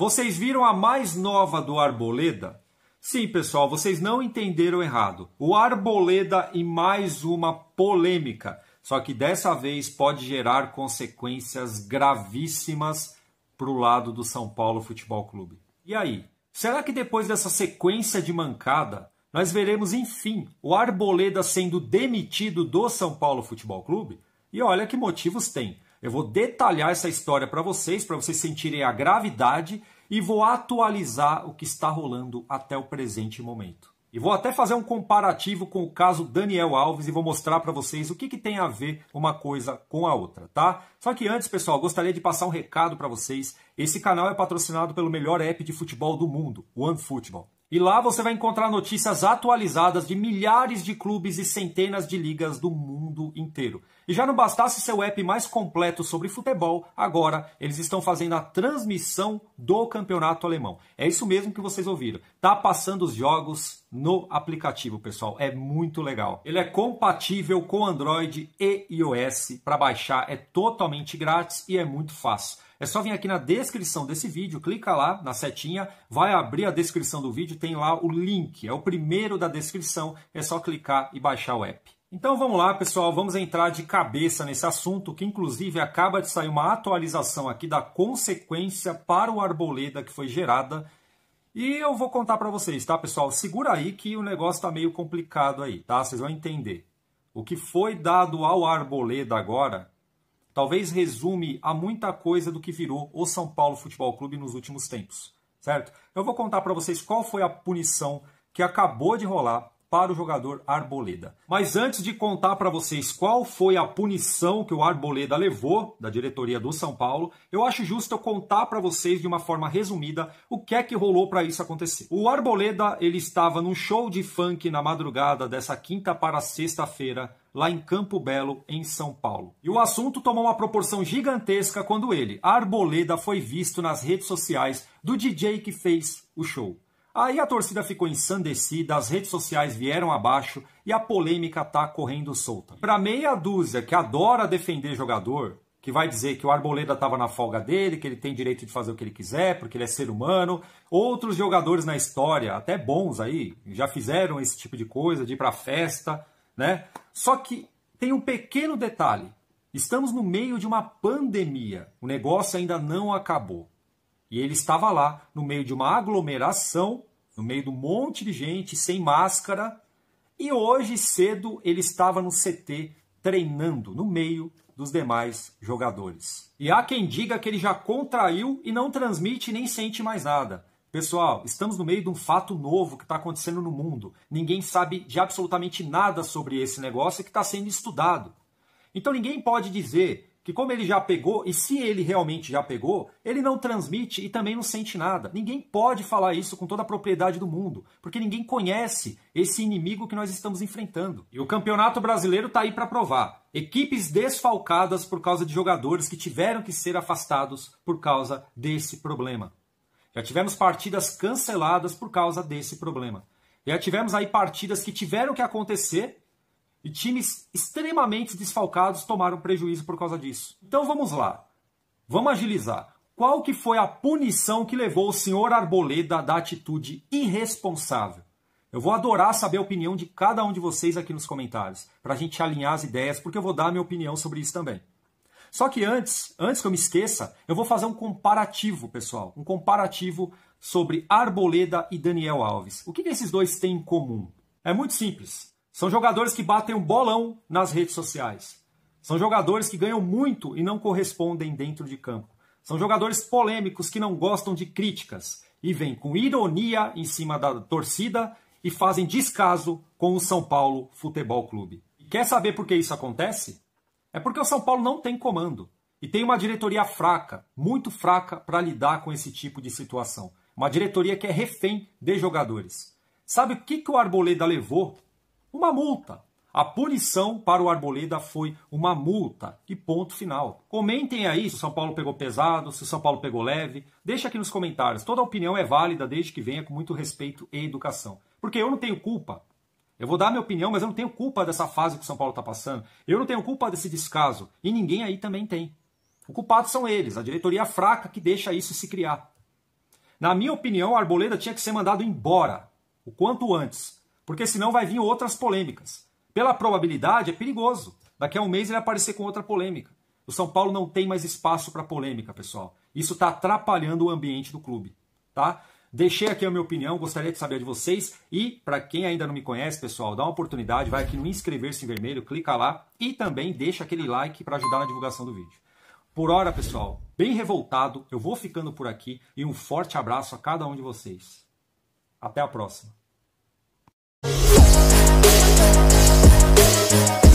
Vocês viram a mais nova do Arboleda? Sim, pessoal, vocês não entenderam errado. O Arboleda e mais uma polêmica, só que dessa vez pode gerar consequências gravíssimas para o lado do São Paulo Futebol Clube. E aí? Será que depois dessa sequência de mancada, nós veremos enfim o Arboleda sendo demitido do São Paulo Futebol Clube? E olha que motivos tem. Eu vou detalhar essa história para vocês, para vocês sentirem a gravidade e vou atualizar o que está rolando até o presente momento. E vou até fazer um comparativo com o caso Daniel Alves e vou mostrar para vocês o que, que tem a ver uma coisa com a outra, tá? Só que antes, pessoal, gostaria de passar um recado para vocês. Esse canal é patrocinado pelo melhor app de futebol do mundo, OneFootball. E lá você vai encontrar notícias atualizadas de milhares de clubes e centenas de ligas do mundo inteiro. E já não bastasse seu app mais completo sobre futebol, agora eles estão fazendo a transmissão do campeonato alemão. É isso mesmo que vocês ouviram. Tá passando os jogos no aplicativo, pessoal. É muito legal. Ele é compatível com Android e iOS. Para baixar é totalmente grátis e é muito fácil. É só vir aqui na descrição desse vídeo, clica lá na setinha, vai abrir a descrição do vídeo, tem lá o link, é o primeiro da descrição, é só clicar e baixar o app. Então vamos lá, pessoal, vamos entrar de cabeça nesse assunto, que inclusive acaba de sair uma atualização aqui da consequência para o Arboleda que foi gerada. E eu vou contar para vocês, tá, pessoal? Segura aí que o negócio tá meio complicado aí, tá? Vocês vão entender. O que foi dado ao Arboleda agora talvez resume a muita coisa do que virou o São Paulo Futebol Clube nos últimos tempos, certo? Eu vou contar para vocês qual foi a punição que acabou de rolar para o jogador Arboleda. Mas antes de contar para vocês qual foi a punição que o Arboleda levou da diretoria do São Paulo, eu acho justo eu contar para vocês de uma forma resumida o que é que rolou para isso acontecer. O Arboleda, ele estava num show de funk na madrugada dessa quinta para sexta-feira lá em Campo Belo, em São Paulo. E o assunto tomou uma proporção gigantesca quando ele, Arboleda, foi visto nas redes sociais do DJ que fez o show. Aí a torcida ficou ensandecida, as redes sociais vieram abaixo e a polêmica tá correndo solta. Para meia dúzia que adora defender jogador, que vai dizer que o Arboleda estava na folga dele, que ele tem direito de fazer o que ele quiser, porque ele é ser humano. Outros jogadores na história, até bons aí, já fizeram esse tipo de coisa, de ir para festa, né? Só que tem um pequeno detalhe. Estamos no meio de uma pandemia. O negócio ainda não acabou. E ele estava lá, no meio de uma aglomeração, no meio de um monte de gente, sem máscara. E hoje, cedo, ele estava no CT treinando, no meio dos demais jogadores. E há quem diga que ele já contraiu e não transmite nem sente mais nada. Pessoal, estamos no meio de um fato novo que está acontecendo no mundo. Ninguém sabe de absolutamente nada sobre esse negócio que está sendo estudado. Então ninguém pode dizer que como ele já pegou, e se ele realmente já pegou, ele não transmite e também não sente nada. Ninguém pode falar isso com toda a propriedade do mundo, porque ninguém conhece esse inimigo que nós estamos enfrentando. E o Campeonato Brasileiro está aí para provar. Equipes desfalcadas por causa de jogadores que tiveram que ser afastados por causa desse problema. Já tivemos partidas canceladas por causa desse problema. Já tivemos aí partidas que tiveram que acontecer e times extremamente desfalcados tomaram prejuízo por causa disso. Então vamos lá. Vamos agilizar. Qual que foi a punição que levou o senhor Arboleda da atitude irresponsável? Eu vou adorar saber a opinião de cada um de vocês aqui nos comentários, para a gente alinhar as ideias, porque eu vou dar a minha opinião sobre isso também. Só que antes, antes que eu me esqueça, eu vou fazer um comparativo, pessoal. Um comparativo sobre Arboleda e Daniel Alves. O que, que esses dois têm em comum? É muito simples. São jogadores que batem um bolão nas redes sociais. São jogadores que ganham muito e não correspondem dentro de campo. São jogadores polêmicos que não gostam de críticas e vêm com ironia em cima da torcida e fazem descaso com o São Paulo Futebol Clube. Quer saber por que isso acontece? É porque o São Paulo não tem comando e tem uma diretoria fraca, muito fraca, para lidar com esse tipo de situação. Uma diretoria que é refém de jogadores. Sabe o que, que o Arboleda levou uma multa. A punição para o Arboleda foi uma multa e ponto final. Comentem aí se o São Paulo pegou pesado, se o São Paulo pegou leve. Deixa aqui nos comentários. Toda opinião é válida desde que venha com muito respeito e educação. Porque eu não tenho culpa. Eu vou dar minha opinião, mas eu não tenho culpa dessa fase que o São Paulo está passando. Eu não tenho culpa desse descaso. E ninguém aí também tem. O culpado são eles, a diretoria fraca que deixa isso se criar. Na minha opinião, o Arboleda tinha que ser mandado embora o quanto antes porque senão vai vir outras polêmicas. Pela probabilidade, é perigoso. Daqui a um mês ele vai aparecer com outra polêmica. O São Paulo não tem mais espaço para polêmica, pessoal. Isso está atrapalhando o ambiente do clube, tá? Deixei aqui a minha opinião, gostaria de saber de vocês. E, para quem ainda não me conhece, pessoal, dá uma oportunidade, vai aqui no inscrever-se em vermelho, clica lá e também deixa aquele like para ajudar na divulgação do vídeo. Por hora, pessoal, bem revoltado, eu vou ficando por aqui e um forte abraço a cada um de vocês. Até a próxima! Bye.